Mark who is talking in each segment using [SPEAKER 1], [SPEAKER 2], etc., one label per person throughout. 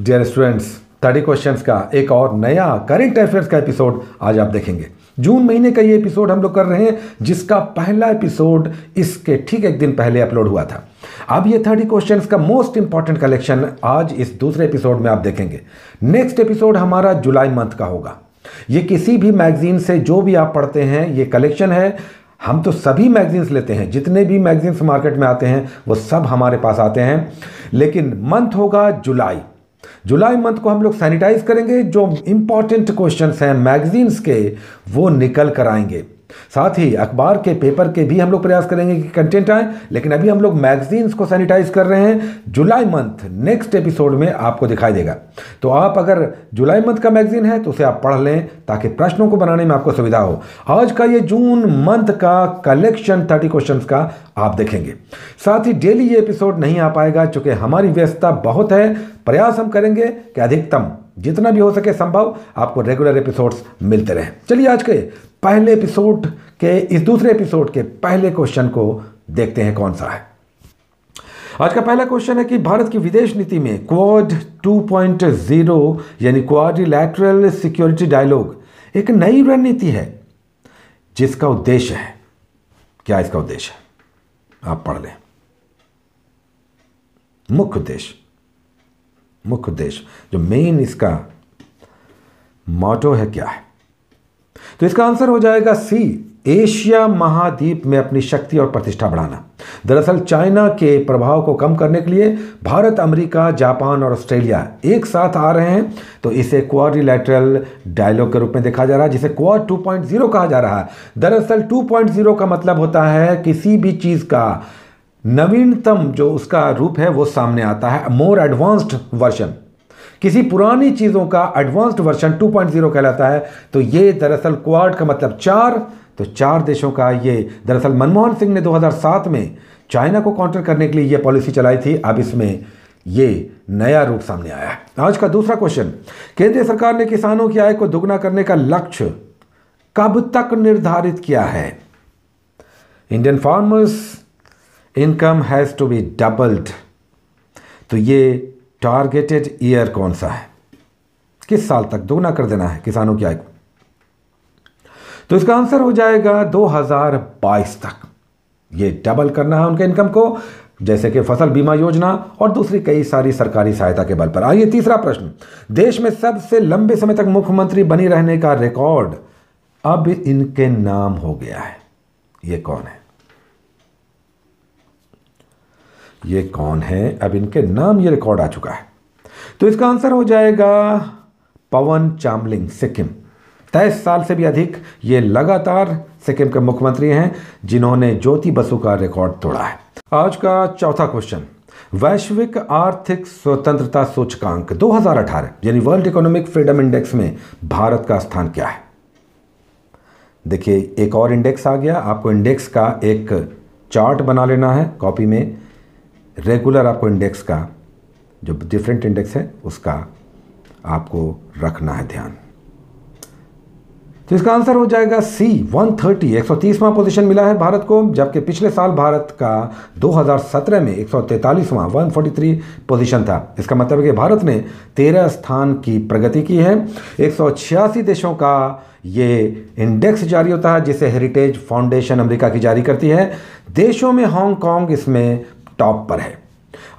[SPEAKER 1] Dear students thirty questions का एक और नया करंट अफेयर्स का एपिसोड आज आप देखेंगे जून महीने का ये एपिसोड हम लोग कर रहे हैं जिसका पहला एपिसोड इसके ठीक एक दिन पहले अपलोड हुआ था अब ये थर्टी क्वेश्चंस का मोस्ट इंपॉर्टेंट कलेक्शन आज इस दूसरे एपिसोड में आप देखेंगे नेक्स्ट एपिसोड हमारा जुलाई मंथ का होगा ये किसी भी मैगजीन से जो भी आप पढ़ते हैं ये कलेक्शन है हम तो सभी मैगजीन्स लेते हैं जितने भी मैगजीन्स मार्केट में आते हैं वो सब हमारे पास आते हैं लेकिन मंथ होगा जुलाई जुलाई मंथ को हम लोग सैनिटाइज करेंगे जो इंपॉर्टेंट क्वेश्चन हैं मैगजीन्स के वो निकल कर आएंगे साथ ही अखबार के पेपर के भी हम लोग प्रयास करेंगे कि कंटेंट आए लेकिन अभी हम लोग मैगजीन्स को सैनिटाइज कर रहे हैं जुलाई मंथ नेक्स्ट एपिसोड में आपको दिखाई देगा तो आप अगर जुलाई मंथ का मैगजीन है तो उसे आप पढ़ लें ताकि प्रश्नों को बनाने में आपको सुविधा हो आज का ये जून मंथ का कलेक्शन थर्टी क्वेश्चन का आप देखेंगे साथ ही डेली ये एपिसोड नहीं आ पाएगा चूंकि हमारी व्यस्तता बहुत है प्रयास हम करेंगे कि अधिकतम जितना भी हो सके संभव आपको रेगुलर एपिसोड्स मिलते रहें चलिए आज के पहले एपिसोड के इस दूसरे एपिसोड के पहले क्वेश्चन को देखते हैं कौन सा है आज का पहला क्वेश्चन है कि भारत की विदेश नीति में क्वाड 2.0 यानी क्वाड्रिलैटरल सिक्योरिटी डायलॉग एक नई रणनीति है जिसका उद्देश्य है क्या इसका उद्देश्य है आप पढ़ लें मुख्य उद्देश्य मुख्य उद्देश्य जो मेन इसका मोटो है क्या है तो इसका आंसर हो जाएगा सी एशिया महाद्वीप में अपनी शक्ति और प्रतिष्ठा बढ़ाना दरअसल चाइना के प्रभाव को कम करने के लिए भारत अमेरिका जापान और ऑस्ट्रेलिया एक साथ आ रहे हैं तो इसे क्वारिलेटरल डायलॉग के रूप में देखा जा रहा है जिसे क्वार 2.0 कहा जा रहा है दरअसल 2.0 का मतलब होता है किसी भी चीज़ का नवीनतम जो उसका रूप है वो सामने आता है मोर एडवांस्ड वर्जन किसी पुरानी चीज़ों का एडवांस्ड वर्जन 2.0 कहलाता है तो ये दरअसल क्वाड का मतलब चार तो चार देशों का ये दरअसल मनमोहन सिंह ने 2007 में चाइना को काउंटर करने के लिए ये पॉलिसी चलाई थी अब इसमें ये नया रूप सामने आया है आज का दूसरा क्वेश्चन केंद्र सरकार ने किसानों की आय को दोगुना करने का लक्ष्य कब तक निर्धारित किया है Indian farmers income has to be doubled तो ये टारगेटेड ईयर कौन सा है किस साल तक दोगुना कर देना है किसानों की आय को तो इसका आंसर हो जाएगा 2022 तक ये डबल करना है उनके इनकम को जैसे कि फसल बीमा योजना और दूसरी कई सारी सरकारी सहायता के बल पर आइए तीसरा प्रश्न देश में सबसे लंबे समय तक मुख्यमंत्री बनी रहने का रिकॉर्ड अब इनके नाम हो गया है ये कौन है ये कौन है अब इनके नाम ये रिकॉर्ड आ चुका है तो इसका आंसर हो जाएगा पवन चामलिंग सिक्किम तेईस साल से भी अधिक ये लगातार सिक्किम के मुख्यमंत्री हैं जिन्होंने ज्योति बसु का रिकॉर्ड तोड़ा है आज का चौथा क्वेश्चन वैश्विक आर्थिक स्वतंत्रता सूचकांक 2018 यानी वर्ल्ड इकोनॉमिक फ्रीडम इंडेक्स में भारत का स्थान क्या है देखिए एक और इंडेक्स आ गया आपको इंडेक्स का एक चार्ट बना लेना है कॉपी में रेगुलर आपको इंडेक्स का जो डिफरेंट इंडेक्स है उसका आपको रखना है ध्यान तो इसका आंसर हो जाएगा सी 130 130वां पोजीशन मिला है भारत को जबकि पिछले साल भारत का 2017 में 143वां 143 पोजीशन था इसका मतलब है कि भारत ने 13 स्थान की प्रगति की है एक देशों का ये इंडेक्स जारी होता है जिसे हेरिटेज फाउंडेशन अमेरिका की जारी करती है देशों में हांगकांग इसमें टॉप पर है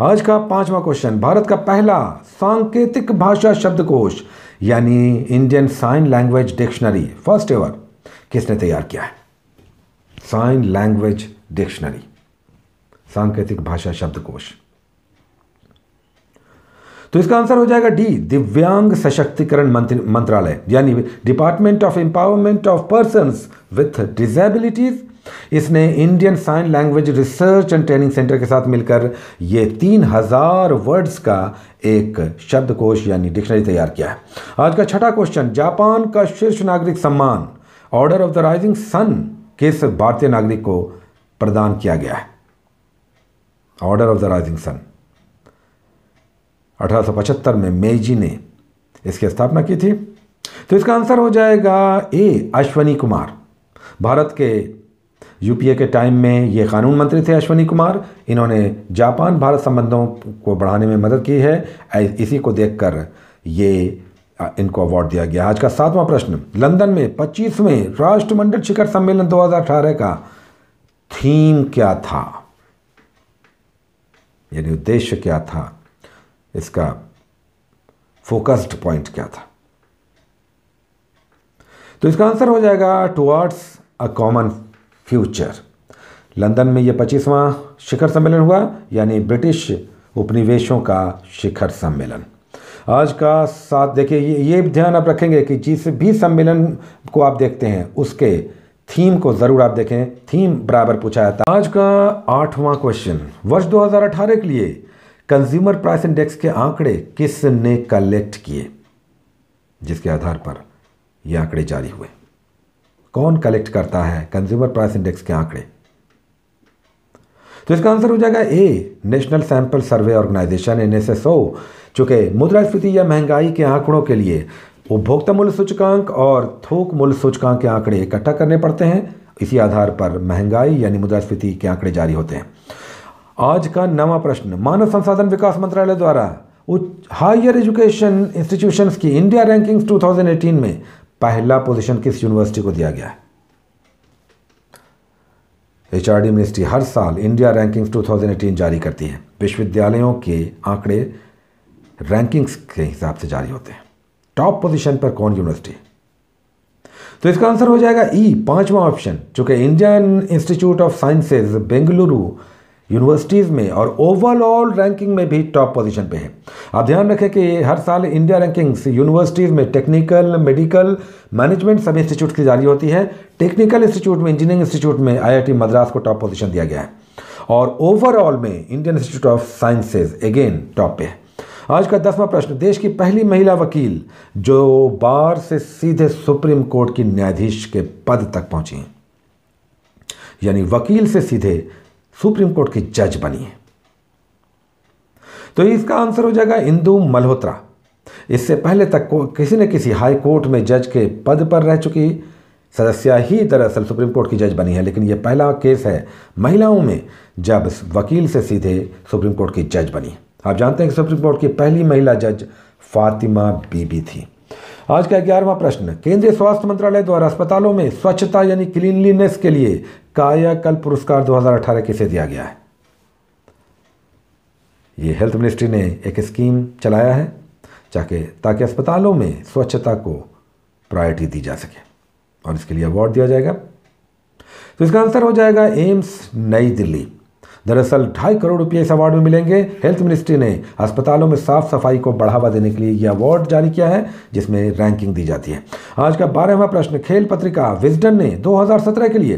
[SPEAKER 1] आज का पांचवा क्वेश्चन भारत का पहला सांकेतिक भाषा शब्दकोश यानी Indian sign language dictionary first ever किसने तैयार किया है साइन लैंग्वेज डिक्शनरी सांकेतिक भाषा शब्दकोश तो इसका आंसर हो जाएगा डी दिव्यांग सशक्तिकरण मंत्रालय यानी department of empowerment of person with disabilities इसने Indian sign language research and training centre के साथ मिलकर ये तीन हज़ार वर्ड्स का एक शब्दकोश यानी डिक्शनरी तैयार किया है आज का छठा क्वेश्चन जापान का शीर्ष नागरिक सम्मान order of the rising sun किस भारतीय नागरिक को प्रदान किया गया है order of the rising sun अठारह में मेजी ने इसकी स्थापना की थी तो इसका आंसर हो जाएगा ए अश्वनी कुमार भारत के यूपीए के टाइम में ये कानून मंत्री थे अश्वनी कुमार इन्होंने जापान भारत संबंधों को बढ़ाने में मदद की है इसी को देखकर ये इनको अवार्ड दिया गया आज का सातवां प्रश्न लंदन में पच्चीसवें राष्ट्रमंडल शिखर सम्मेलन 2018 का थीम क्या था यानी उद्देश्य क्या था इसका फोकस्ड पॉइंट क्या था तो इसका आंसर हो जाएगा towards a common future London में यह पच्चीसवां शिखर सम्मेलन हुआ यानी ब्रिटिश उपनिवेशों का शिखर सम्मेलन आज का साथ देखिए ये ये ध्यान आप रखेंगे कि जिस भी सम्मेलन को आप देखते हैं उसके थीम को ज़रूर आप देखें थीम बराबर पूछा जाता है आज का आठवां क्वेश्चन वर्ष 2018 के लिए कंज्यूमर प्राइस इंडेक्स के आंकड़े किसने कलेक्ट किए जिसके आधार पर ये आंकड़े जारी हुए कौन कलेक्ट करता है कंज्यूमर प्राइस इंडेक्स के आंकड़े तो इसका आंसर हो जाएगा A national sample survey organisation N S जो कि मुद्रास्फीति या महंगाई के आंकड़ों के लिए उपभोक्ता मूल्य सूचकांक और थोक मूल्य सूचकांक के आंकड़े इकट्ठा करने पड़ते हैं इसी आधार पर महंगाई यानी मुद्रास्फीति के आंकड़े जारी होते हैं आज का नवा प्रश्न मानव संसाधन विकास मंत्रालय द्वारा हायर एजुकेशन इंस्टीट्यूशंस की इंडिया रैंकिंग्स 2018 में पहला पोजीशन किस यूनिवर्सिटी को दिया गया है एच मिनिस्ट्री हर साल इंडिया रैंकिंग्स 2018 जारी करती है विश्वविद्यालयों के आंकड़े रैंकिंग्स के हिसाब से जारी होते हैं टॉप पोजीशन पर कौन यूनिवर्सिटी तो इसका आंसर हो जाएगा ई e, पांचवा ऑप्शन चूंकि Indian institute of sciences Bengaluru universities में और ओवरऑल रैंकिंग में भी टॉप पोजीशन पे है आप ध्यान रखें कि हर साल इंडिया रैंकिंग्स यूनिवर्सिटीज़ में टेक्निकल मेडिकल मैनेजमेंट सब इंस्टीट्यूट की जारी होती है टेक्निकल इंस्टीट्यूट में इंजीनियरिंग इंस्टीट्यूट में आईआईटी मद्रास को टॉप पोजीशन दिया गया है और ओवरऑल में Indian institute of sciences again top पे है आज का दसवां प्रश्न देश की पहली महिला वकील जो बार से सीधे सुप्रीम कोर्ट की न्यायाधीश के पद तक पहुंची यानी वकील से सीधे सुप्रीम कोर्ट की जज बनी है तो इसका आंसर हो जाएगा इंदु मल्होत्रा इससे पहले तक किसी न किसी हाई कोर्ट में जज के पद पर रह चुकी सदस्य ही दरअसल सुप्रीम कोर्ट की जज बनी है लेकिन यह पहला केस है महिलाओं में जब वकील से सीधे सुप्रीम कोर्ट की जज बनी आप जानते हैं कि सुप्रीम कोर्ट की पहली महिला जज फातिमा बीबी थी आज का ग्यारहवां प्रश्न केंद्रीय स्वास्थ्य मंत्रालय द्वारा अस्पतालों में स्वच्छता यानी क्लीनलीनेस के लिए कायाकल्प पुरस्कार 2018 किसे दिया गया है ये हेल्थ मिनिस्ट्री ने एक स्कीम चलाया है ताकि ताकि अस्पतालों में स्वच्छता को प्रायोरिटी दी जा सके और इसके लिए अवार्ड दिया जाएगा तो इसका आंसर हो जाएगा एम्स नई दिल्ली दरअसल ढाई करोड़ रुपये इस अवार्ड में मिलेंगे हेल्थ मिनिस्ट्री ने अस्पतालों में साफ सफाई को बढ़ावा देने के लिए यह अवार्ड जारी किया है जिसमें रैंकिंग दी जाती है आज का बारहवा प्रश्न खेल पत्रिका विजडन ने 2017 के लिए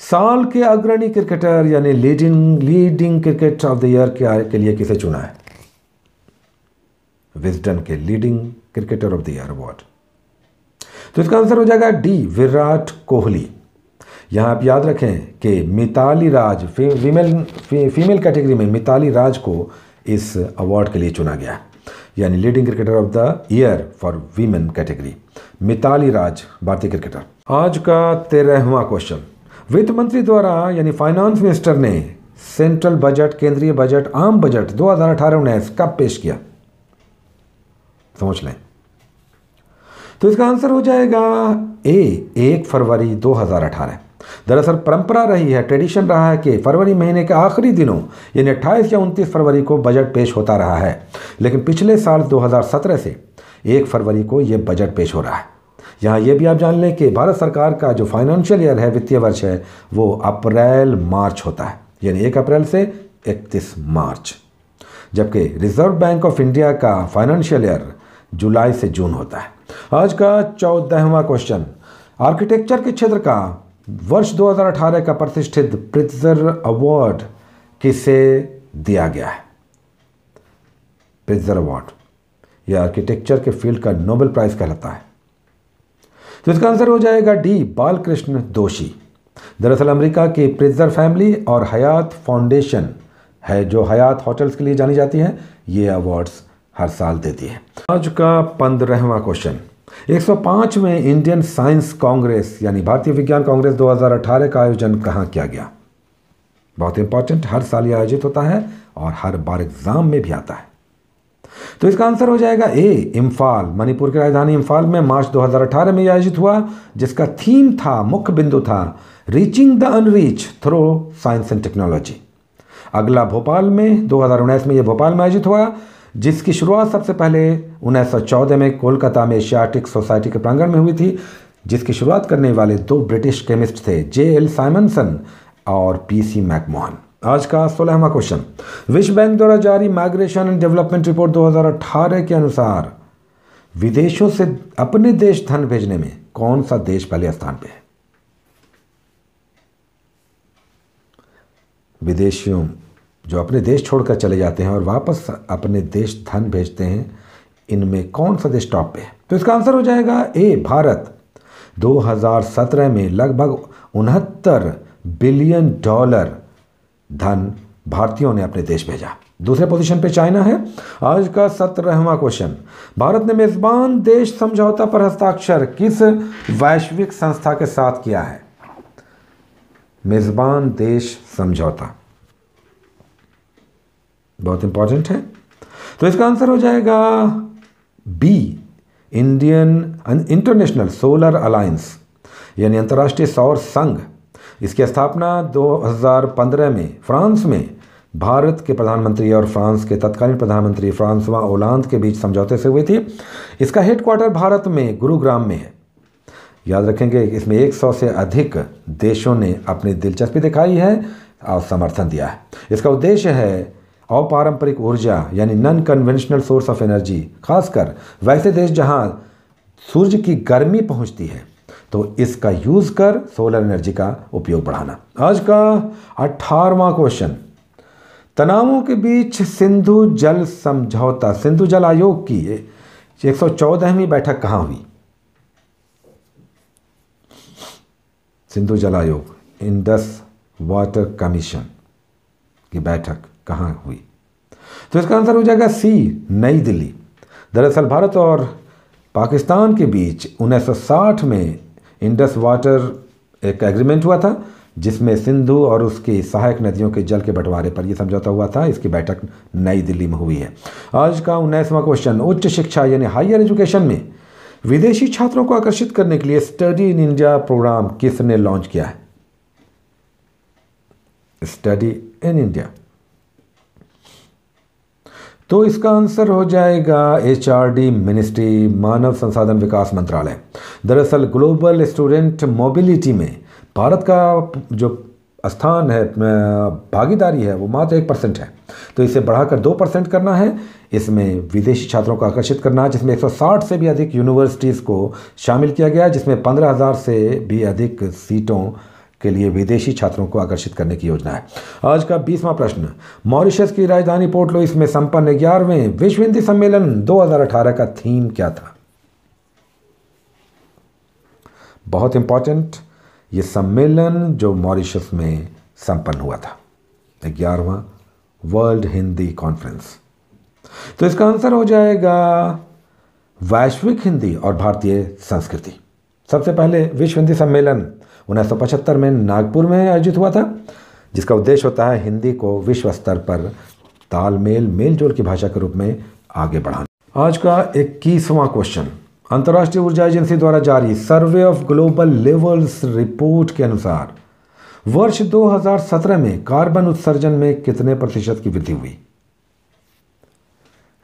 [SPEAKER 1] साल के अग्रणी क्रिकेटर यानी leading leading cricket of the year के, लिए किसे चुना है विजडन के leading cricketer of the year award तो इसका आंसर हो जाएगा डी विराट कोहली यहां आप याद रखें कि Mitali Raj female fe, female category में मिताली राज को इस अवार्ड के लिए चुना गया यानी leading cricketer of the year for women category Mitali Raj भारतीय क्रिकेटर आज का तेरहवा क्वेश्चन वित्त मंत्री द्वारा यानी फाइनेंस मिनिस्टर ने सेंट्रल बजट केंद्रीय बजट आम बजट दो हज़ार अठारह उन्नीस कब पेश किया समझ लें तो इसका आंसर हो जाएगा ए एक फरवरी 2018 दरअसल परंपरा रही है ट्रेडिशन रहा है कि फरवरी महीने के आखिरी दिनों यानी अट्ठाईस या उनतीस फरवरी को बजट पेश होता रहा है लेकिन पिछले साल 2017 से एक फरवरी को यह बजट पेश हो रहा है यहाँ ये भी आप जान लें कि भारत सरकार का जो फाइनेंशियल ईयर है वित्तीय वर्ष है वो अप्रैल मार्च होता है यानी एक अप्रैल से इकतीस मार्च जबकि रिजर्व बैंक ऑफ इंडिया का फाइनेंशियल ईयर जुलाई से जून होता है आज का चौदहवा क्वेश्चन आर्किटेक्चर के क्षेत्र का वर्ष 2018 का प्रतिष्ठित प्रिजर अवार्ड किसे दिया गया है प्रिजर अवार्ड यह आर्किटेक्चर के फील्ड का नोबेल प्राइज कहलाता है तो इसका आंसर हो जाएगा डी बालकृष्ण दोषी दरअसल अमेरिका की प्रिजर फैमिली और हयात फाउंडेशन है जो हयात होटल्स के लिए जानी जाती है ये अवार्ड्स हर साल देती है आज का पंद्रहवा क्वेश्चन 105 में इंडियन साइंस कांग्रेस यानी भारतीय विज्ञान कांग्रेस 2018 का आयोजन कहाँ किया गया बहुत इंपॉर्टेंट हर साल ये आयोजित होता है और हर बार एग्जाम में भी आता है तो इसका आंसर हो जाएगा ए इम्फाल मणिपुर की राजधानी इम्फाल में मार्च 2018 में आयोजित हुआ जिसका थीम था मुख्य बिंदु था reaching the unreached through science and technology अगला भोपाल में दो में यह भोपाल में आयोजित हुआ जिसकी शुरुआत सबसे पहले 1914 में कोलकाता में एशियाटिक सोसाइटी के प्रांगण में हुई थी जिसकी शुरुआत करने वाले दो ब्रिटिश केमिस्ट थे जे एल साइमनसन और पी सी मैकमोहन आज का सोलहवा क्वेश्चन विश्व बैंक द्वारा जारी माइग्रेशन एंड डेवलपमेंट रिपोर्ट 2018 के अनुसार विदेशों से अपने देश धन भेजने में कौन सा देश पहले स्थान पे है विदेशियों जो अपने देश छोड़कर चले जाते हैं और वापस अपने देश धन भेजते हैं इनमें कौन सा देश टॉप पे है तो इसका आंसर हो जाएगा ए भारत 2017 में लगभग उनहत्तर बिलियन डॉलर धन भारतीयों ने अपने देश भेजा दूसरे पोजीशन पे चाइना है आज का सत्रहवा क्वेश्चन भारत ने मेजबान देश समझौता पर हस्ताक्षर किस वैश्विक संस्था के साथ किया है मेजबान देश समझौता बहुत इंपॉर्टेंट है तो इसका आंसर हो जाएगा B Indian international solar alliance यानी अंतर्राष्ट्रीय सौर संघ इसकी स्थापना 2015 में फ्रांस में भारत के प्रधानमंत्री और फ्रांस के तत्कालीन प्रधानमंत्री फ्रांसवा ओलांद के बीच समझौते से हुई थी इसका हेडक्वार्टर भारत में गुरुग्राम में है याद रखेंगे इसमें 100 से अधिक देशों ने अपनी दिलचस्पी दिखाई है और समर्थन दिया है इसका उद्देश्य है अपारंपरिक ऊर्जा यानी non conventional source of energy खासकर वैसे देश जहाँ सूर्य की गर्मी पहुँचती है तो इसका यूज़ कर सोलर एनर्जी का उपयोग बढ़ाना आज का अठारवा क्वेश्चन तनावों के बीच सिंधु जल समझौता सिंधु जल आयोग की एक सौ चौदहवीं बैठक कहां हुई सिंधु जल आयोग इंडस वाटर कमीशन की बैठक कहां हुई तो इसका आंसर हो जाएगा सी नई दिल्ली दरअसल भारत और पाकिस्तान के बीच 1960 में इंडस वाटर एक एग्रीमेंट हुआ था जिसमें सिंधु और उसकी सहायक नदियों के जल के बंटवारे पर यह समझौता हुआ था इसकी बैठक नई दिल्ली में हुई है आज का उन्नीसवां क्वेश्चन उच्च शिक्षा यानी हायर एजुकेशन में विदेशी छात्रों को आकर्षित करने के लिए स्टडी इन इंडिया प्रोग्राम किसने लॉन्च किया है स्टडी इन इंडिया तो इसका आंसर हो जाएगा एच मिनिस्ट्री मानव संसाधन विकास मंत्रालय दरअसल ग्लोबल स्टूडेंट मोबिलिटी में भारत का जो स्थान है भागीदारी है वो मात्र एक परसेंट है तो इसे बढ़ाकर दो परसेंट करना है इसमें विदेशी छात्रों को आकर्षित करना है जिसमें 160 से भी अधिक यूनिवर्सिटीज़ को शामिल किया गया जिसमें 15,000 से भी अधिक सीटों के लिए विदेशी छात्रों को आकर्षित करने की योजना है आज का बीसवां प्रश्न मॉरिशस की राजधानी पोर्ट लुइस में संपन्न ग्यारहवें विश्व हिंदी सम्मेलन 2018 का थीम क्या था बहुत इंपॉर्टेंट ये सम्मेलन जो मॉरिशस में संपन्न हुआ था ग्यारहवा वर्ल्ड हिंदी कॉन्फ्रेंस तो इसका आंसर हो जाएगा वैश्विक हिंदी और भारतीय संस्कृति सबसे पहले विश्व हिंदी सम्मेलन उन्नीस में नागपुर में आयोजित हुआ था जिसका उद्देश्य होता है हिंदी को विश्व स्तर पर तालमेल मेलजोल की भाषा के रूप में आगे बढ़ाना आज का इक्कीसवां क्वेश्चन अंतर्राष्ट्रीय ऊर्जा एजेंसी द्वारा जारी survey of global levels report के अनुसार वर्ष 2017 में कार्बन उत्सर्जन में कितने प्रतिशत की वृद्धि हुई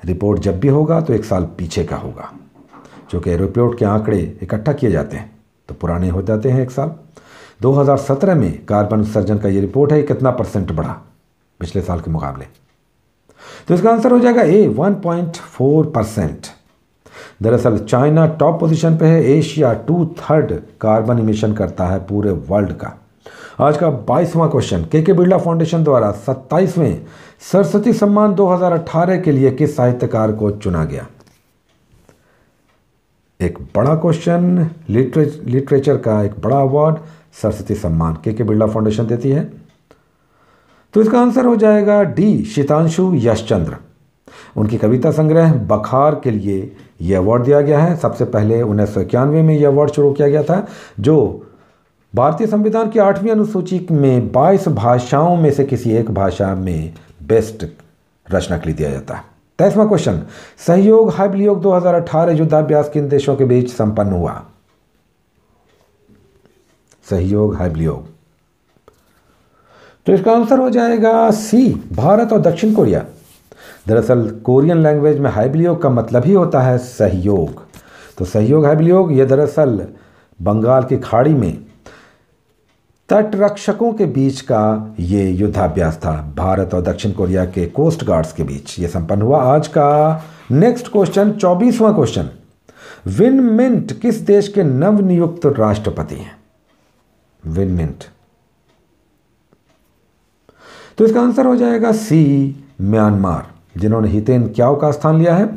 [SPEAKER 1] रिपोर्ट जब भी होगा तो एक साल पीछे का होगा जो कि के आंकड़े इकट्ठा किए जाते हैं तो पुराने हो जाते हैं एक साल 2017 में कार्बन उत्सर्जन का ये रिपोर्ट है कितना परसेंट बढ़ा पिछले साल के मुकाबले तो इसका आंसर हो जाएगा ए 1.4 परसेंट दरअसल चाइना टॉप पोजीशन पे है Asia to third carbon emission करता है पूरे वर्ल्ड का आज का बाईसवां क्वेश्चन के के बिरला फाउंडेशन द्वारा सत्ताईसवें सरस्वती सम्मान 2018 के लिए किस साहित्यकार को चुना गया एक बड़ा क्वेश्चन लिटरे लिटरेचर का एक बड़ा अवार्ड सरस्वती सम्मान के के बिरला फाउंडेशन देती है तो इसका आंसर हो जाएगा डी शीतांशु यशचंद्र उनकी कविता संग्रह बखार के लिए यह अवार्ड दिया गया है सबसे पहले उन्नीस सौ इक्यानवे में यह अवार्ड शुरू किया गया था जो भारतीय संविधान की आठवीं अनुसूची में 22 भाषाओं में से किसी एक भाषा में बेस्ट रचना के लिए दिया जाता है तेईसवा क्वेश्चन सहयोग दो हजार अठारह युद्धाभ्यास किन देशों के बीच संपन्न हुआ सहयोग हाइबल तो इसका आंसर हो जाएगा सी भारत और दक्षिण कोरिया दरअसल कोरियन लैंग्वेज में हाइबलियोग का मतलब ही होता है सहयोग तो सहयोग हाइबल यह दरअसल बंगाल की खाड़ी में तटरक्षकों के बीच का ये युद्धाभ्यास था भारत और दक्षिण कोरिया के कोस्ट गार्ड्स के बीच ये संपन्न हुआ आज का नेक्स्ट क्वेश्चन चौबीसवां क्वेश्चन विन मिंट किस देश के नवनियुक्त राष्ट्रपति हैं विन मिंट तो इसका आंसर हो जाएगा सी म्यांमार जिन्होंने हितेन क्याओ का स्थान लिया है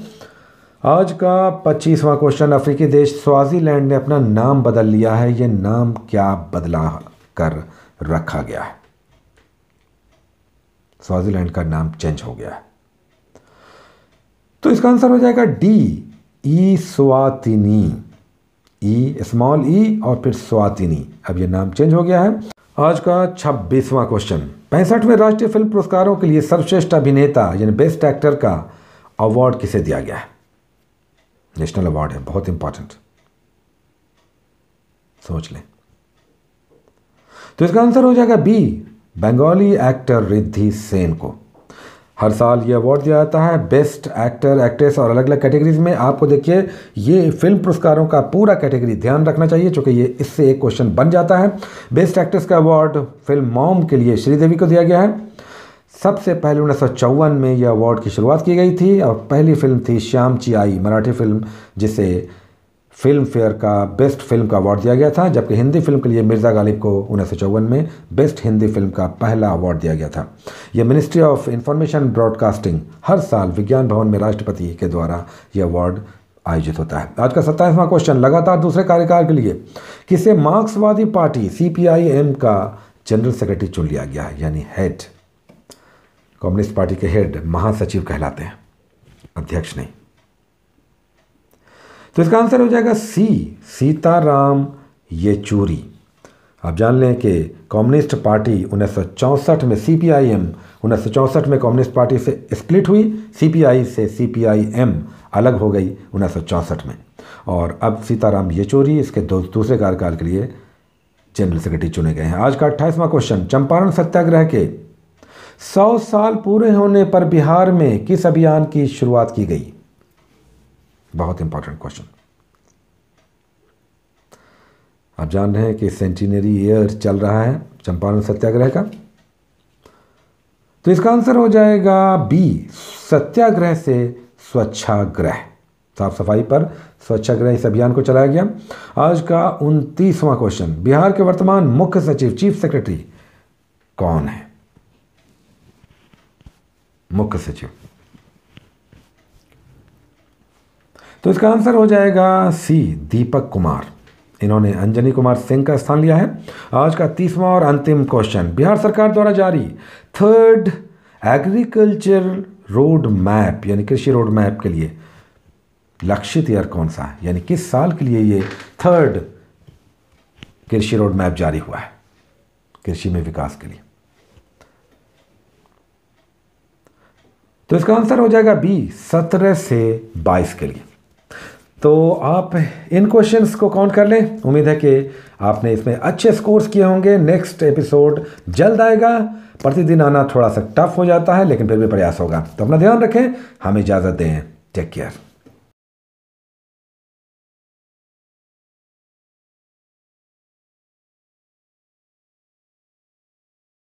[SPEAKER 1] आज का पच्चीसवां क्वेश्चन अफ्रीकी देश स्वाजीलैंड ने अपना नाम बदल लिया है ये नाम क्या बदला है? कर रखा गया है स्वाजीलैंड का नाम चेंज हो गया है तो इसका आंसर हो जाएगा D Eswatini E small E e और फिर स्वातिनी अब ये नाम चेंज हो गया है आज का छब्बीसवां क्वेश्चन पैंसठवें राष्ट्रीय फिल्म पुरस्कारों के लिए सर्वश्रेष्ठ अभिनेता यानी बेस्ट एक्टर का अवार्ड किसे दिया गया है नेशनल अवार्ड है बहुत इंपॉर्टेंट सोच लें तो इसका आंसर हो जाएगा बी बंगाली एक्टर रिद्धि सेन को हर साल ये अवार्ड दिया जाता है बेस्ट एक्टर एक्ट्रेस और अलग अलग कैटेगरीज में आपको देखिए ये फिल्म पुरस्कारों का पूरा कैटेगरी ध्यान रखना चाहिए चूँकि ये इससे एक क्वेश्चन बन जाता है बेस्ट एक्ट्रेस का अवार्ड फिल्म मॉम के लिए श्रीदेवी को दिया गया है सबसे पहले उन्नीस में यह अवार्ड की शुरुआत की गई थी और पहली फिल्म थी श्याम ची आई मराठी फिल्म जिसे फिल्म फेयर का बेस्ट फिल्म का अवार्ड दिया गया था जबकि हिंदी फिल्म के लिए मिर्ज़ा गालिब को उन्नीस में बेस्ट हिंदी फिल्म का पहला अवार्ड दिया गया था यह मिनिस्ट्री ऑफ इंफॉर्मेशन ब्रॉडकास्टिंग हर साल विज्ञान भवन में राष्ट्रपति के द्वारा यह अवार्ड आयोजित होता है आज का सत्ताईसवां क्वेश्चन लगातार दूसरे कार्यकाल के लिए किसे मार्क्सवादी पार्टी सी का जनरल सेक्रेटरी चुन लिया गया है यानी हेड कम्युनिस्ट पार्टी के हेड महासचिव कहलाते हैं अध्यक्ष नहीं तो इसका आंसर हो जाएगा सी सीताराम येचूरी आप जान लें कि कम्युनिस्ट पार्टी उन्नीस में सी पी आई एम उन्नीस में कम्युनिस्ट पार्टी से स्प्लिट हुई सी पी आई से सी पी आई एम अलग हो गई उन्नीस में और अब सीताराम येचूरी इसके दो दूसरे कार्यकाल के लिए जनरल सेक्रेटरी चुने गए हैं आज का अट्ठाईसवां क्वेश्चन चंपारण सत्याग्रह के सौ साल पूरे होने पर बिहार में किस अभियान की शुरुआत की गई बहुत इंपॉर्टेंट क्वेश्चन आप जान रहे हैं कि सेंटिनरी ईयर चल रहा है चंपारण सत्याग्रह का तो इसका आंसर हो जाएगा बी सत्याग्रह से स्वच्छाग्रह साफ तो सफाई पर स्वच्छाग्रह इस अभियान को चलाया गया आज का उनतीसवां क्वेश्चन बिहार के वर्तमान मुख्य सचिव चीफ सेक्रेटरी कौन है मुख्य सचिव तो इसका आंसर हो जाएगा सी दीपक कुमार इन्होंने अंजनी कुमार सिंह का स्थान लिया है आज का तीसवा और अंतिम क्वेश्चन बिहार सरकार द्वारा जारी थर्ड एग्रीकल्चर रोड मैप यानी कृषि रोड मैप के लिए लक्षित ईयर कौन सा है यानी किस साल के लिए ये थर्ड कृषि रोड मैप जारी हुआ है कृषि में विकास के लिए तो इसका आंसर हो जाएगा बी सत्रह से बाईस के लिए तो आप इन क्वेश्चंस को काउंट कर लें उम्मीद है कि आपने इसमें अच्छे स्कोर्स किए होंगे नेक्स्ट एपिसोड जल्द आएगा प्रतिदिन आना थोड़ा सा टफ हो जाता है लेकिन फिर भी प्रयास होगा तो अपना ध्यान रखें हमें इजाज़त दें टेक केयर